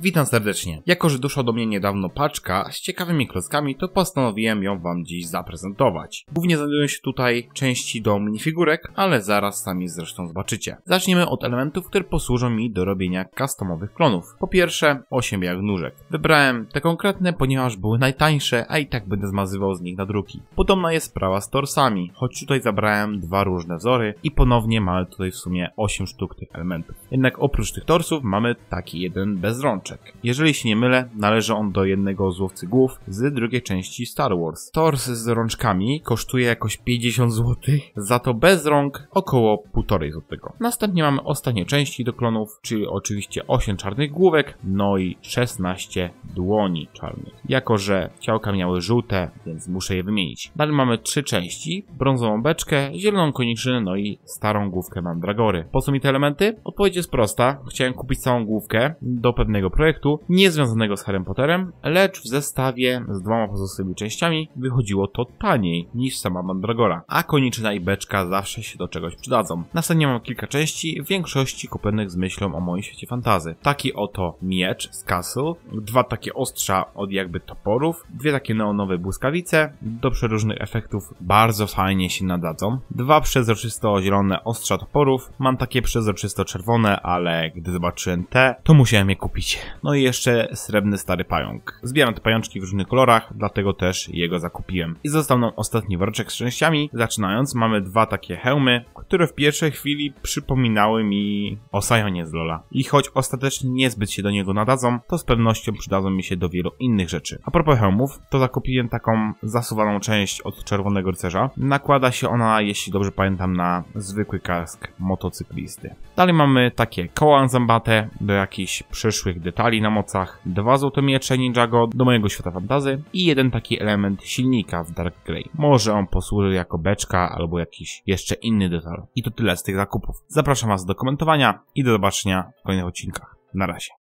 Witam serdecznie. Jako, że doszła do mnie niedawno paczka z ciekawymi klockami, to postanowiłem ją wam dziś zaprezentować. Głównie znajdują się tutaj części do minifigurek, ale zaraz sami zresztą zobaczycie. Zaczniemy od elementów, które posłużą mi do robienia customowych klonów. Po pierwsze, 8 jak nóżek. Wybrałem te konkretne, ponieważ były najtańsze, a i tak będę zmazywał z nich na druki. Podobna jest sprawa z torsami, choć tutaj zabrałem dwa różne wzory i ponownie mamy tutaj w sumie 8 sztuk tych elementów. Jednak oprócz tych torsów mamy taki jeden bez rącz. Jeżeli się nie mylę, należy on do jednego z łowcy głów z drugiej części Star Wars. Tors z rączkami kosztuje jakoś 50 zł, za to bez rąk około 1,5 zł. Następnie mamy ostatnie części do klonów, czyli oczywiście 8 czarnych główek, no i 16 dłoni czarnych. Jako, że ciałka miały żółte, więc muszę je wymienić. Dalej mamy trzy części, brązową beczkę, zieloną koniczynę, no i starą główkę Mandragory. Po co mi te elementy? Odpowiedź jest prosta. Chciałem kupić całą główkę do pewnego projektu, nie związanego z Harry Potterem, lecz w zestawie z dwoma pozostałymi częściami wychodziło to taniej niż sama Mandragora, a koniczyna i beczka zawsze się do czegoś przydadzą. Następnie mam kilka części, w większości kupionych z myślą o moim świecie fantazy. Taki oto miecz z Castle, dwa takie ostrza od jakby toporów, dwie takie neonowe błyskawice, do przeróżnych efektów bardzo fajnie się nadadzą, dwa przezroczysto-zielone ostrza toporów, mam takie przezroczysto-czerwone, ale gdy zobaczyłem te, to musiałem je kupić. No i jeszcze srebrny stary pająk. Zbieram te pajączki w różnych kolorach, dlatego też jego zakupiłem. I został nam ostatni woreczek z częściami. Zaczynając, mamy dwa takie hełmy, które w pierwszej chwili przypominały mi o z Lola. I choć ostatecznie niezbyt się do niego nadadzą, to z pewnością przydadzą mi się do wielu innych rzeczy. A propos hełmów, to zakupiłem taką zasuwaną część od Czerwonego Rycerza. Nakłada się ona, jeśli dobrze pamiętam, na zwykły kask motocyklisty. Dalej mamy takie koła zębate do jakichś przyszłych detalów talii na mocach, dwa złote miecze Ninjago do mojego świata fantazy i jeden taki element silnika w Dark Grey. Może on posłuży jako beczka albo jakiś jeszcze inny detal. I to tyle z tych zakupów. Zapraszam Was do komentowania i do zobaczenia w kolejnych odcinkach. Na razie.